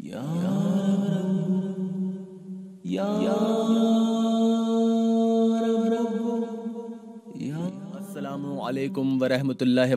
या अल्लाम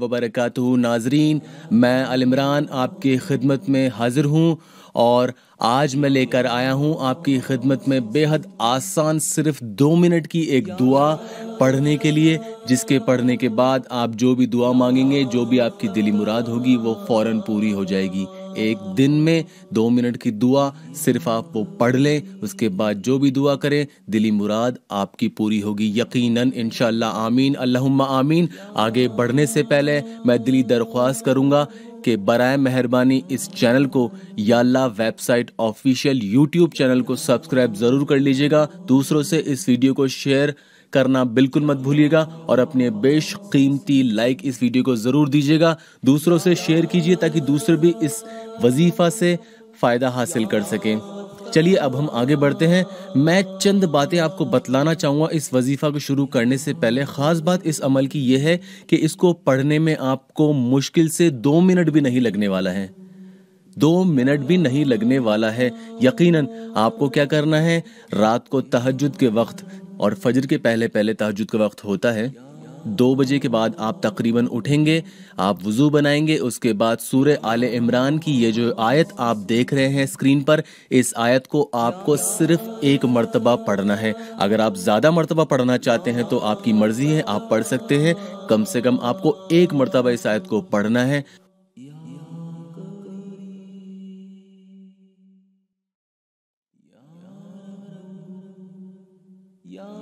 वबरक नाजरीन मैं अलमरान आपकी खिदमत में हाज़िर हूँ और आज मैं लेकर आया हूँ आपकी खिदमत में बेहद आसान सिर्फ दो मिनट की एक दुआ पढ़ने के लिए जिसके पढ़ने के बाद आप जो भी दुआ मांगेंगे जो भी आपकी दिली मुराद होगी वो फ़ौर पूरी हो जाएगी एक दिन में दो मिनट की दुआ सिर्फ आप वो पढ़ लें उसके बाद जो भी दुआ करें दिली मुराद आपकी पूरी होगी यकीनन इन आमीन अल्लाह आमीन आगे बढ़ने से पहले मैं दिली दरख्वास्त करूँगा कि बर मेहरबानी इस चैनल को याल्ला वेबसाइट ऑफिशियल यूट्यूब चैनल को सब्सक्राइब ज़रूर कर लीजिएगा दूसरों से इस वीडियो को शेयर करना बिल्कुल मत भूलिएगा और अपने बेश कीमती लाइक इस वीडियो को ज़रूर दीजिएगा दूसरों से शेयर कीजिए ताकि दूसरे भी इस वजीफ़ा से फ़ायदा हासिल कर सकें चलिए अब हम आगे बढ़ते हैं मैं चंद बातें आपको बतलाना चाहूंगा इस वजीफ़ा को शुरू करने से पहले ख़ास बात इस अमल की यह है कि इसको पढ़ने में आपको मुश्किल से दो मिनट भी नहीं लगने वाला है दो मिनट भी नहीं लगने वाला है यकीनन आपको क्या करना है रात को तहजद के वक्त और फजर के पहले पहले तहजद का वक्त होता है दो बजे के बाद आप तकरीबन उठेंगे आप वज़ू बनाएंगे उसके बाद सूर्य आले इमरान की ये जो आयत आप देख रहे हैं स्क्रीन पर इस आयत को आपको सिर्फ एक मरतबा पढ़ना है अगर आप ज़्यादा मरतबा पढ़ना चाहते हैं तो आपकी मर्ज़ी है आप पढ़ सकते हैं कम से कम आपको एक मरतबा इस आयत को पढ़ना है Yeah.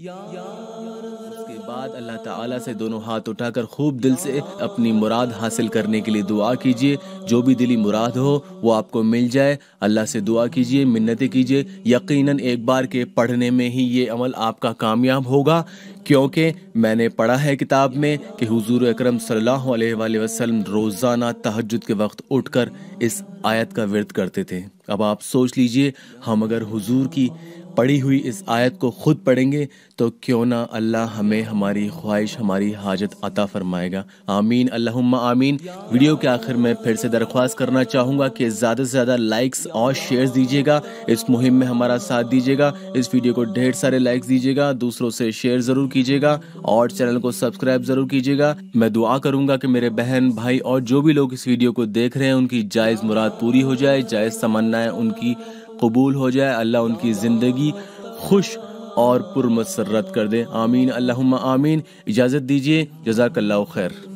उसके बाद अल्लाह ताला से दोनों हाथ उठाकर खूब दिल से अपनी मुराद हासिल करने के लिए दुआ कीजिए जो भी दिली मुराद हो वो आपको मिल जाए अल्लाह से दुआ कीजिए मिन्नतें कीजिए यकीनन एक बार के पढ़ने में ही ये अमल आपका कामयाब होगा क्योंकि मैंने पढ़ा है किताब में कि हुजूर अकरम सल्लल्लाहु अलैहि वसल्लम रोज़ाना तहजद के वक्त उठकर इस आयत का वर्द करते थे अब आप सोच लीजिए हम अगर हुजूर की पढ़ी हुई इस आयत को खुद पढ़ेंगे तो क्यों ना अल्लाह हमें हमारी ख्वाहिश हमारी हाजत अता फरमाएगा आमीन अल्लाहुम्मा आमीन वीडियो के आखिर में फिर से दरख्वास्त करना चाहूँगा कि ज़्यादा से ज़्यादा लाइक्स और शेयर दीजिएगा इस मुहिम में हमारा साथ दीजिएगा इस वीडियो को ढेर सारे लाइक्स दीजिएगा दूसरों से शेयर ज़रूर कीजिएगा और चैनल को सब्सक्राइब ज़रूर कीजिएगा मैं दुआ करूँगा कि मेरे बहन भाई और जो भी लोग इस वीडियो को देख रहे हैं उनकी जायज़ मुराद पूरी हो जाए जायज़ तमन्नाएँ उनकी कबूल हो जाए अल्लाह उनकी ज़िंदगी ज़िंदगी खुश और पुरमसरत कर दे आमीन अल्लाह आमीन इजाज़त दीजिए जजाकल्ला खैर